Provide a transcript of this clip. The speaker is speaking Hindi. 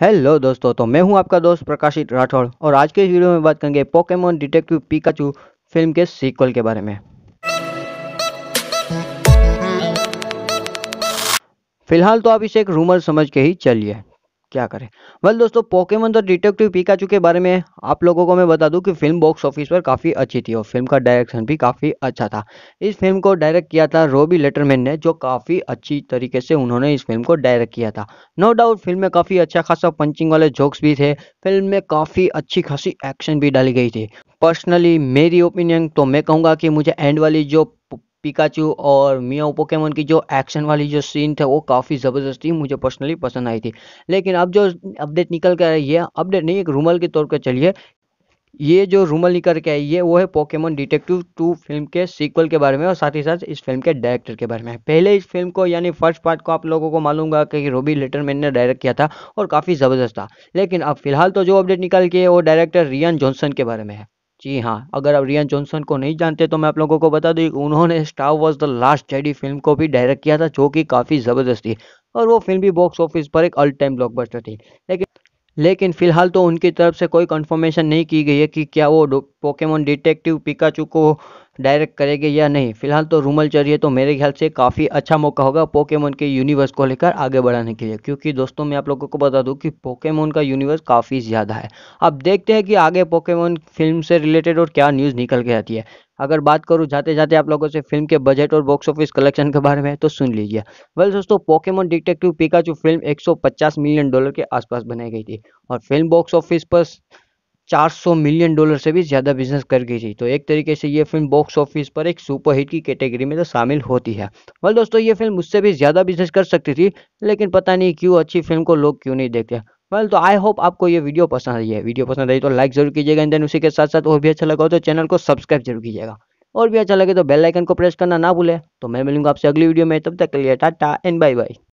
हेलो दोस्तों तो मैं हूं आपका दोस्त प्रकाशित राठौड़ और आज के इस वीडियो में बात करेंगे पोकेमोन डिटेक्टिव पिकाचू फिल्म के सीक्वल के बारे में फिलहाल तो आप इसे एक रूमर समझ के ही चलिए क्या करें वेल दोस्तों पोकेमन द डिटेक्टिव पिकाचू के बारे में आप लोगों को मैं बता दूं कि फिल्म बॉक्स ऑफिस पर काफ़ी अच्छी थी और फिल्म का डायरेक्शन भी काफ़ी अच्छा था इस फिल्म को डायरेक्ट किया था रोबी लेटरमैन ने जो काफ़ी अच्छी तरीके से उन्होंने इस फिल्म को डायरेक्ट किया था नो डाउट फिल्म में काफ़ी अच्छा खासा पंचिंग वाले जोक्स भी थे फिल्म में काफ़ी अच्छी खासी एक्शन भी डाली गई थी पर्सनली मेरी ओपिनियन तो मैं कहूँगा कि मुझे एंड वाली जो पिकाचू और मियाओ पोकेमोन की जो एक्शन वाली जो सीन थे वो काफ़ी ज़बरदस्त थी मुझे पर्सनली पसंद आई थी लेकिन अब जो अपडेट निकल कर आई है अपडेट नहीं एक रूमल के तौर पर चलिए ये जो रूमल निकल के आई है वो है पोकेमोन डिटेक्टिव टू फिल्म के सीक्वल के बारे में और साथ ही साथ इस फिल्म के डायरेक्टर के बारे में पहले इस फिल्म को यानी फर्स्ट पार्ट को आप लोगों को मालूम होगा कि रोबी लेटरमैन ने डायरेक्ट किया था और काफ़ी ज़बरदस्त था लेकिन अब फिलहाल तो जो अपडेट निकल के वो डायरेक्टर रियान जॉनसन के बारे में है जी हाँ अगर आप रियान जॉनसन को नहीं जानते तो मैं आप लोगों को बता दूँ उन्होंने Star Wars the Last Jedi film को भी डायरेक्ट किया था जो कि काफ़ी ज़बरदस्त थी और वो फिल्म भी बॉक्स ऑफिस पर एक ऑल टाइम ब्लॉकबस्टर थी लेकिन लेकिन फ़िलहाल तो उनकी तरफ से कोई कंफर्मेशन नहीं की गई है कि क्या वो पोकेमोन डिटेक्टिव पिकाचू को डायरेक्ट करेंगे या नहीं फिलहाल तो रूमल चरिए तो मेरे ख्याल से काफ़ी अच्छा मौका होगा पोकेमोन के यूनिवर्स को लेकर आगे बढ़ाने के लिए क्योंकि दोस्तों मैं आप लोगों को बता दूं कि पोकेमोन का यूनिवर्स काफ़ी ज़्यादा है अब देखते हैं कि आगे पोकेमोन फिल्म से रिलेटेड और क्या न्यूज़ निकल के आती है अगर बात करूँ जाते जाते आप लोगों से फिल्म के बजट और बॉक्स ऑफिस कलेक्शन के बारे में तो सुन लीजिए वेल दोस्तों Pokemon detective Pikachu film 150 million dollar के आसपास बनाई गई थी और फिल्म बॉक्स ऑफिस पर 400 मिलियन डॉलर से भी ज़्यादा बिजनेस कर गई थी तो एक तरीके से ये फिल्म बॉक्स ऑफिस पर एक सुपरहिट की कैटेगरी में तो शामिल होती है वेल दोस्तों ये फिल्म मुझसे भी ज़्यादा बिजनेस कर सकती थी लेकिन पता नहीं क्यों अच्छी फिल्म को लोग क्यों नहीं देखते वेल तो आई होप आपको ये वीडियो पसंद आई है वीडियो पसंद आई तो लाइक जरूर कीजिएगा एंड देन उसी के साथ साथ और भी अच्छा लगा हो तो चैनल को सब्सक्राइब जरूर कीजिएगा और भी अच्छा लगे तो बेल आइकन को प्रेस करना ना भूले तो मैं मिलूंगा आपसे अगली वीडियो में तब तक के लिए टाटा एंड बाय बाय